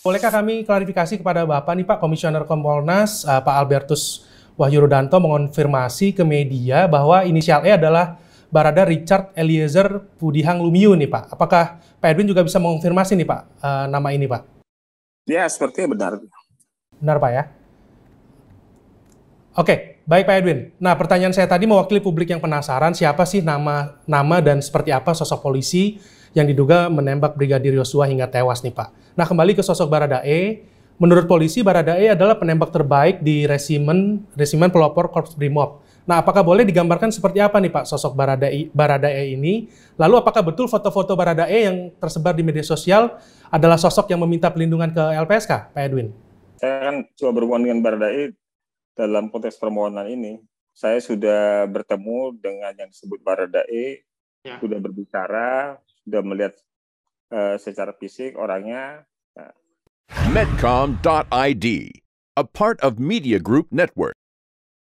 Bolehkah kami klarifikasi kepada Bapak nih Pak Komisioner Kompolnas uh, Pak Albertus Wahyu Rudanto mengonfirmasi ke media bahwa inisial E adalah Barada Richard Eliezer Pudihang Lumiu nih Pak. Apakah Pak Edwin juga bisa mengonfirmasi nih Pak uh, nama ini Pak? Ya sepertinya benar. Benar Pak ya. Oke, baik Pak Edwin. Nah pertanyaan saya tadi mewakili publik yang penasaran siapa sih nama nama dan seperti apa sosok polisi yang diduga menembak Brigadir Yosua hingga tewas nih Pak. Nah kembali ke sosok Baradae, menurut polisi Baradae adalah penembak terbaik di resimen resimen pelopor Korps Brimob. Nah apakah boleh digambarkan seperti apa nih Pak sosok Baradae, Baradae ini? Lalu apakah betul foto-foto Baradae yang tersebar di media sosial adalah sosok yang meminta pelindungan ke LPSK, Pak Edwin? Saya kan coba berhubungan dengan Baradae dalam konteks permohonan ini. Saya sudah bertemu dengan yang disebut Baradae, ya. sudah berbicara, udah melihat uh, secara fisik orangnya. Eh. Medcom.id, a part of Media Group Network.